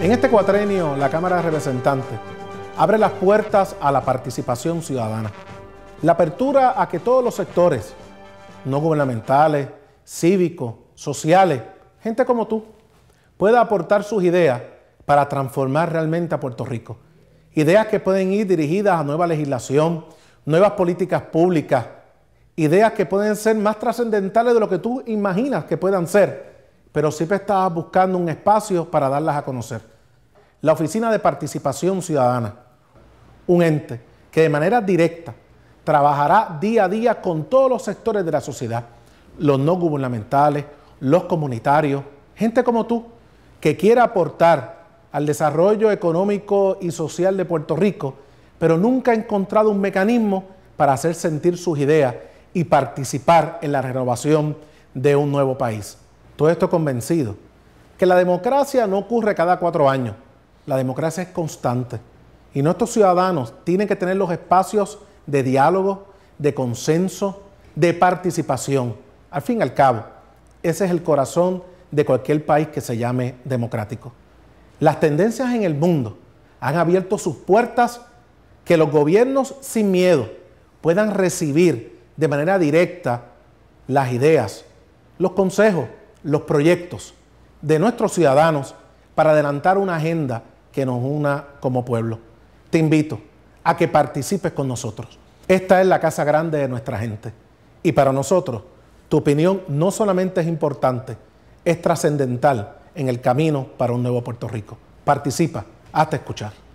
En este cuatrenio, la Cámara de Representantes abre las puertas a la participación ciudadana. La apertura a que todos los sectores, no gubernamentales, cívicos, sociales, gente como tú, pueda aportar sus ideas para transformar realmente a Puerto Rico. Ideas que pueden ir dirigidas a nueva legislación, nuevas políticas públicas, ideas que pueden ser más trascendentales de lo que tú imaginas que puedan ser, pero siempre estás buscando un espacio para darlas a conocer. La Oficina de Participación Ciudadana, un ente que de manera directa trabajará día a día con todos los sectores de la sociedad, los no gubernamentales, los comunitarios, gente como tú, que quiera aportar al desarrollo económico y social de Puerto Rico, pero nunca ha encontrado un mecanismo para hacer sentir sus ideas y participar en la renovación de un nuevo país. Todo esto convencido que la democracia no ocurre cada cuatro años, la democracia es constante y nuestros ciudadanos tienen que tener los espacios de diálogo, de consenso, de participación. Al fin y al cabo, ese es el corazón de cualquier país que se llame democrático. Las tendencias en el mundo han abierto sus puertas que los gobiernos sin miedo puedan recibir de manera directa las ideas, los consejos, los proyectos de nuestros ciudadanos para adelantar una agenda que nos una como pueblo. Te invito a que participes con nosotros. Esta es la casa grande de nuestra gente y para nosotros tu opinión no solamente es importante, es trascendental en el camino para un nuevo Puerto Rico. Participa, hazte escuchar.